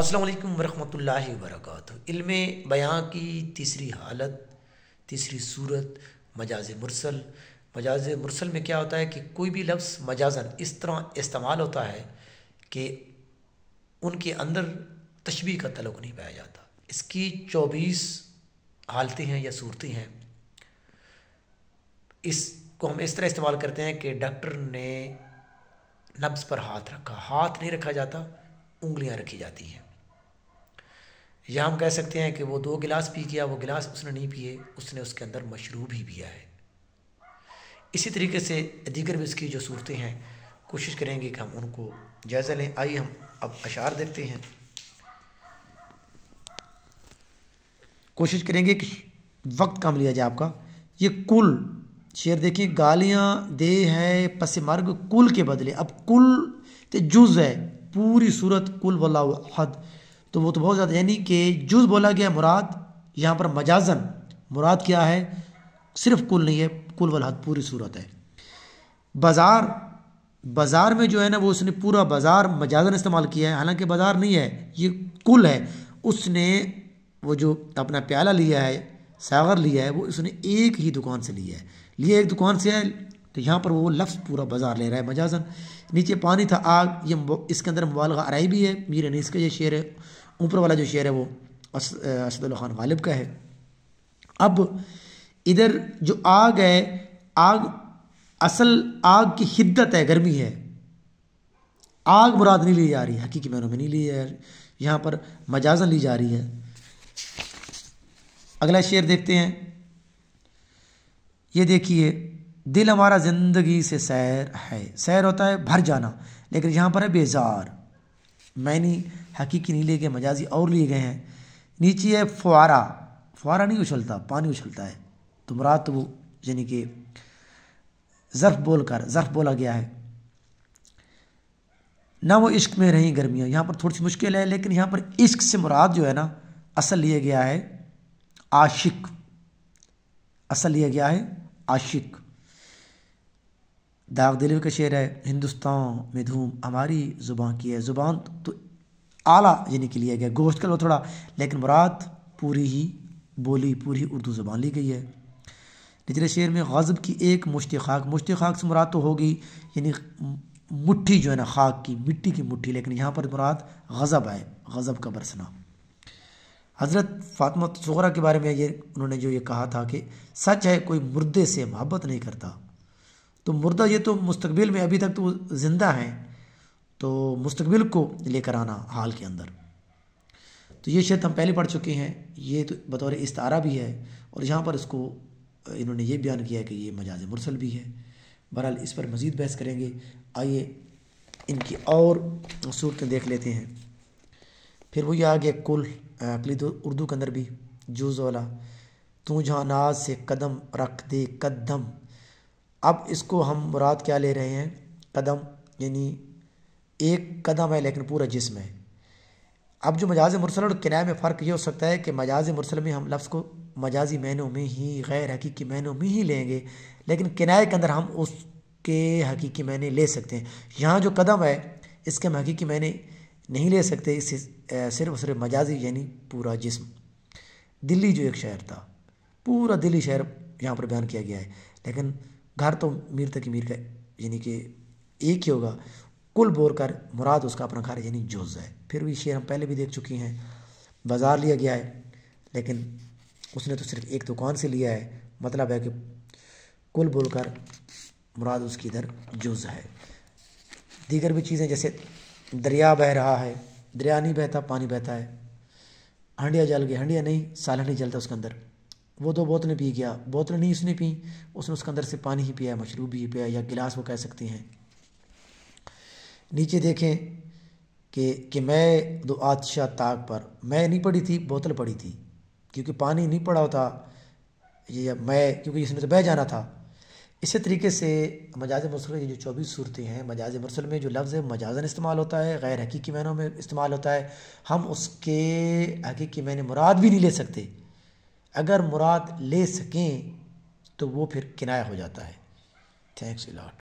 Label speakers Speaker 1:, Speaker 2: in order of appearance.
Speaker 1: अस्सलाम वरहमतुल्लाहि वरकत इल्म बयां की तीसरी हालत तीसरी सूरत मजाज मुरसल मजाज मुरसल में क्या होता है कि कोई भी लफ्ज़ मजाजन इस तरह इस्तेमाल होता है कि उनके अंदर तशबी का तलक नहीं पाया जाता इसकी चौबीस हालतें हैं या सूरतें हैं इसको हम इस तरह इस्तेमाल करते हैं कि डॉक्टर ने नब्ज़ पर हाथ रखा हाथ नहीं रखा जाता उंगलियां रखी जाती हैं या हम कह सकते हैं कि वो दो गिलास पी गया वो गिलास उसने नहीं पिए उसने उसके अंदर मशरूब ही पिया है इसी तरीके से दीगर भी इसकी जो सूरतें हैं कोशिश करेंगे कि हम उनको जायज़ा लें आइए हम अब अशार देखते हैं कोशिश करेंगे कि वक्त कम लिया जाए आपका ये कुल शेर देखिए गालियाँ दे है पस मर्ग कुल के बदले अब कुल तो जुज़ है पूरी सूरत कुल वल्लाहद तो वो तो बहुत ज़्यादा यानी कि जूस बोला गया मुराद यहाँ पर मजाजन मुराद क्या है सिर्फ कुल नहीं है कुल वाल पूरी सूरत है बाज़ार बाज़ार में जो है ना वो उसने पूरा बाज़ार मजाजन इस्तेमाल किया है हालांकि बाज़ार नहीं है ये कुल है उसने वो जो अपना प्याला लिया है सागर लिया है वो उसने एक ही दुकान से लिया है लिया एक दुकान से है तो यहाँ पर वो लफ्ज़ पूरा बाज़ार ले रहा है मजाजन नीचे पानी था आग ये इसके अंदर मुबालगा आरई भी है मीर अनीस का ये शेर है ऊपर वाला जो शेर है वो असदुल्ला खान गालिब का है अब इधर जो आग है आग असल आग की हिद्दत है गर्मी है आग मुराद नहीं ली जा रही हकीकी मैनों में नहीं ली जा रही यहाँ पर मजाजन ली जा रही है अगला शेर देखते हैं ये देखिए दिल हमारा ज़िंदगी से सैर है सैर होता है भर जाना लेकिन यहाँ पर है बेजार मैनी हकीकी नहीं लिए गए मजाजी और लिए गए हैं नीचे है फुआरा फुआरा नहीं उछलता पानी उछलता है तो मुराद तो वो यानी कि ज़र्फ बोल कर ज़र्फ बोला गया है ना वो इश्क में रही गर्मियाँ यहाँ पर थोड़ी सी मुश्किल है लेकिन यहाँ पर इश्क से मुराद जो है ना असल लिया गया है आशिक असल लिया गया है आशिक दाग दिल का शेर है हिंदुस्तान में धूम हमारी ज़ुबान की है ज़ुबान तो आला यानी कि लिया गया गोश्त कर लो थोड़ा लेकिन मुराद पूरी ही बोली पूरी उर्दू ज़ुबान ली गई है निचले शेर में गज़ब की एक मुश्त खाक मुश्त खाक से मुराद तो होगी यानी मुट्ठी जो है ना खाक की मिट्टी की मुट्ठी लेकिन यहाँ पर मुराद गज़ब आए गज़ब का बरसना हज़रत फातमा सगरा के बारे में ये उन्होंने जो ये कहा था कि सच है कोई मुर्दे से मोहब्बत नहीं करता तो मुर्दा ये तो मुस्तबिल में अभी तक तो ज़िंदा हैं तो मुस्तबिल को लेकर आना हाल के अंदर तो ये शर्त हम पहले पढ़ चुके हैं ये तो बतौर तारा भी है और यहाँ पर इसको इन्होंने ये बयान किया कि ये मजाज मुरसल भी है बहरहाल इस पर मज़ीद बहस करेंगे आइए इनकी और सूरतें देख लेते हैं फिर वही आ गया कुल अकलीद उर्दू के अंदर भी जूज वाला तू जहाँ नाज से कदम रख दे कदम अब इसको हम मुराद क्या ले रहे हैं कदम यानी एक कदम है लेकिन पूरा जिसम है अब जो मजाज मुरसल और किराए में फ़र्क ये हो सकता है कि मजाज मुरसल में हम लफ्ज़ को मजाजी मैनों में ही गैर हकीकी मैनों में ही लेंगे लेकिन किराए के अंदर हम उसके हकीकी मैने ले सकते हैं यहाँ जो कदम है इसके हम हकीकी मैने नहीं ले सकते इसे सिर्फ सिर्फ मजाजी यानी पूरा जिस्म दिल्ली जो एक शहर था पूरा दिल्ली शहर यहाँ पर बयान किया गया है लेकिन घर तो मीर तक मीर का यानी कि एक ही होगा कुल बोर कर मुराद उसका अपना घर यानी जोज है फिर भी शेर हम पहले भी देख चुकी हैं बाज़ार लिया गया है लेकिन उसने तो सिर्फ एक दुकान से लिया है मतलब है कि कुल बोल कर मुराद उसकी इधर जुज है दीगर भी चीज़ें जैसे दरिया बह रहा है दरिया नहीं बहता पानी बहता है हंडिया जल गया हंडिया नहीं साल नहीं जलता उसके अंदर वो दो बोतलें पी गया बोतल नहीं उसने पी उसने उसके अंदर से पानी ही पिया मशरूब ही पिया या गिलास वो कह सकते हैं नीचे देखें कि कि मैं दो आदशाह ताक पर मैं नहीं पड़ी थी बोतल पड़ी थी क्योंकि पानी नहीं पड़ा होता ये मैं क्योंकि इसने तो बह जाना था इसी तरीके से मजाज मरसल की जो चौबीस सूरतें हैं मजाज मसल में जो लफ्ज़ है मजाजन इस्तेमाल होता है गैर हकीकी मैनों में इस्तेमाल होता है हम उसके हकीकी मैंने मुराद भी नहीं ले सकते अगर मुराद ले सकें तो वो फिर किनाया हो जाता है थैंक्स लॉट